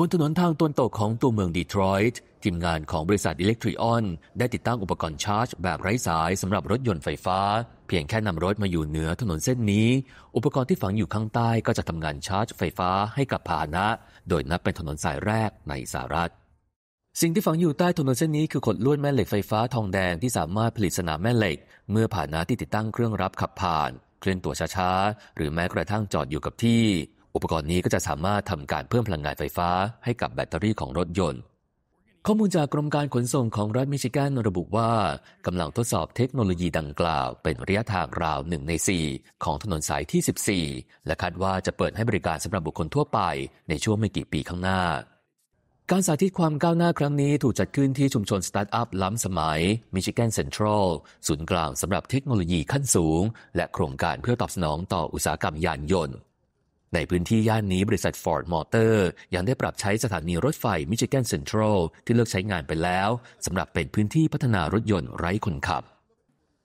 บนถนนทางตอนตกของตัวเมืองดีทรอยต์ทีมงานของบริษัทอิเล็กทริออนได้ติดตั้งอุปกรณ์ชาร์จแบบไร้สายสำหรับรถยนต์ไฟฟ้า เพียงแค่นำรถมาอยู่เหนือถนนเส้นนี้ อุปกรณ์ที่ฝังอยู่ข้างใต้ก็จะทำงานชาร์จไฟฟ้าให้กับพาหนะ โดยนับเป็นถนนสายแรกในสหรัฐสิ่งที่ฝังอยู่ใต้ถนนเส้นนี้คือขดลวดแม่เหล็กไฟฟ้าทองแดงที่สามารถผลิตสนามแม่เหล็ก เมื่อผ่านะที่ติดตั้งเครื่องรับขับผ่าน เคลื่อนตัวช้าๆหรือแม้กระทั่งจอดอยู่กับที่อุปกรณ์นี้ก็จะสามารถทำการเพิ่มพลังงานไฟฟ้าให้กับแบตเตอรี่ของรถยนต์ ข้อมูลจากกรมการขนส่งของรัฐมิชิแกนระบุว่ากำลังทดสอบเทคโนโลยีดังกล่าวเป็นระยะทางราวหนึ่งใน 4 ของถนนสายที่ 14 และคาดว่าจะเปิดให้บริการสำหรับบุคคลทั่วไปในช่วงไม่กี่ปีข้างหน้า การสาธิตความก้าวหน้าครั้งนี้ถูกจัดขึ้นที่ชุมชนสตาร์ทอัพล้ำสมัยมิชิแกนเซ็นทรัลศูนย์กลางสำหรับเทคโนโลยีขั้นสูง และโครงการเพื่อตอบสนองต่ออุตสาหกรรมยานยนต์ในพื้นที่ย่านนี้ บริษัท Ford Motor ยังได้ปรับใช้สถานีรถไฟมิชิแกนเซ็นทรัลที่เลิกใช้งานไปแล้วสำหรับเป็นพื้นที่พัฒนารถยนต์ไร้คนขับ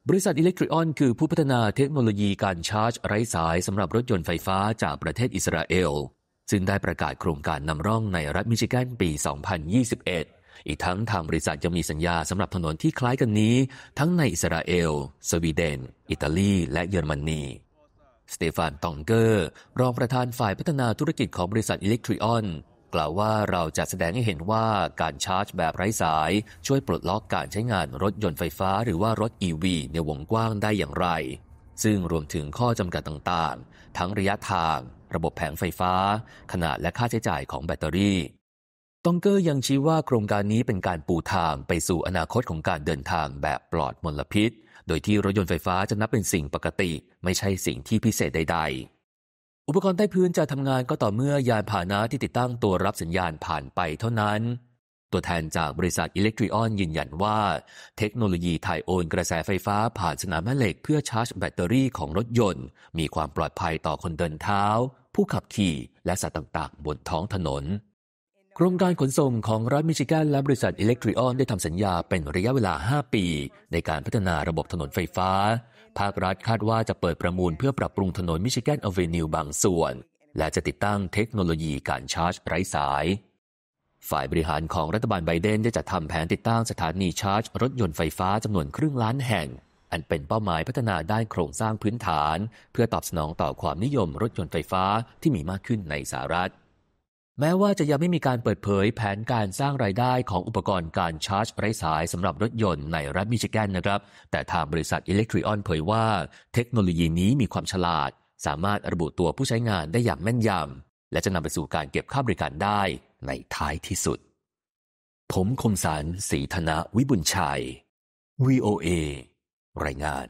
บริษัทอิเล็กทริออน คือผู้พัฒนาเทคโนโลยีการชาร์จ ไร้สายสำหรับรถยนต์ไฟฟ้าจากประเทศอิสราเอล ซึ่งได้ประกาศโครงการนำร่องในรัฐมิชิแกนปี 2021 อีกทั้งทางบริษัทจะมีสัญญาสำหรับถนนที่คล้ายกันนี้ ทั้งในอิสราเอล สวีเดน อิตาลี และเยอรมนีสเตฟานตองเกอร์ รองประธานฝ่ายพัฒนาธุรกิจของบริษัทอิเล็กทริออน กล่าวว่าเราจะแสดงให้เห็นว่าการชาร์จแบบไร้สาย ช่วยปลดล็อกการใช้งานรถยนต์ไฟฟ้า หรือว่ารถ e ีวีในวงกว้างได้อย่างไร ซึ่งรวมถึงข้อจำกัดต่างๆ ทั้งระยะทาง ระบบแผงไฟฟ้า ขนาดและค่าใช้จ่ายของแบตเตอรี่ตองเกอร์ยังชี้ว่าโครงการนี้เป็นการปูทางไปสู่อนาคตของการเดินทางแบบปลอดมลพิษ โดยที่รถยนต์ไฟฟ้าจะนับเป็นสิ่งปกติ ไม่ใช่สิ่งที่พิเศษใดๆ อุปกรณ์ใต้พื้นจะทำงานก็ต่อเมื่อยานพาหนะที่ติดตั้งตัวรับสัญญาณผ่านไปเท่านั้น ตัวแทนจากบริษัทอิเล็กทริออนยืนยันว่า เทคโนโลยีถ่ายโอน กระแสไฟฟ้าผ่านสนามแม่เหล็กเพื่อชาร์จแบตเตอรี่ของรถยนต์ มีความปลอดภัยต่อคนเดินเท้า ผู้ขับขี่และสัตว์ต่างๆ บนท้องถนนโครงการขนส่งของรัฐมิชิแกนและบริษัทอิเล็กทริออนได้ทำสัญญาเป็นระยะเวลา 5 ปี ในการพัฒนาระบบถนนไฟฟ้า ภาครัฐคาดว่าจะเปิดประมูลเพื่อปรับปรุงถนนมิชิแกนอเวนิวบางส่วน และจะติดตั้งเทคโนโลยีการชาร์จไร้สาย ฝ่ายบริหารของรัฐบาลไบเดนได้จัดทำแผนติดตั้งสถานีชาร์จรถยนต์ไฟฟ้าจำนวนครึ่งล้านแห่ง อันเป็นเป้าหมายพัฒนาด้านโครงสร้างพื้นฐานเพื่อตอบสนองต่อความนิยมรถยนต์ไฟฟ้าที่มีมากขึ้นในสหรัฐแม้ว่าจะยังไม่มีการเปิดเผยแผนการสร้างรายได้ของอุปกรณ์การชาร์จไร้สายสำหรับรถยนต์ในรัฐมิชิแกนนะครับ แต่ทางบริษัทอิเล็กทริออนเผยว่าเทคโนโลยีนี้มีความฉลาด สามารถระบุตัวผู้ใช้งานได้อย่างแม่นยำและจะนำไปสู่การเก็บค่าบริการได้ในท้ายที่สุด ผมคมสารสีธนะ วิบุญชัย VOA รายงาน